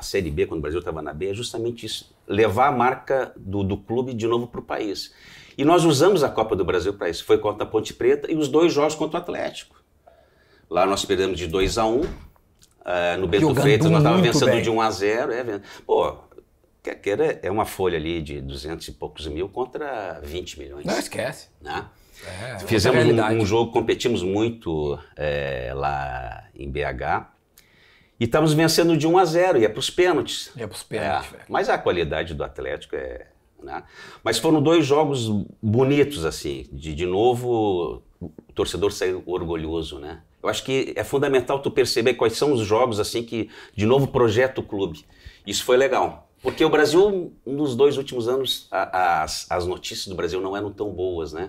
a Série B, quando o Brasil estava na B, é justamente isso: levar a marca do, do clube de novo para o país. E nós usamos a Copa do Brasil para isso. Foi contra a Ponte Preta e os dois jogos contra o Atlético. Lá nós perdemos de 2 a 1 um, uh, no Bento Jogando Freitas nós estávamos vencendo bem. de 1 um a 0 é, ven... Pô, Quequeira é uma folha ali de 200 e poucos mil contra 20 milhões. Não esquece. Né? É, Fizemos um, um, jogo, competimos muito é, lá em BH. E estamos vencendo de 1 a 0 e é para os pênaltis. É para os pênaltis, é. Mas a qualidade do Atlético é. Né? Mas foram dois jogos bonitos, assim. De, de novo, o torcedor saiu orgulhoso, né? Eu acho que é fundamental tu perceber quais são os jogos, assim, que de novo projeta o clube. Isso foi legal. Porque o Brasil, nos dois últimos anos, a, a, as, as notícias do Brasil não eram tão boas, né?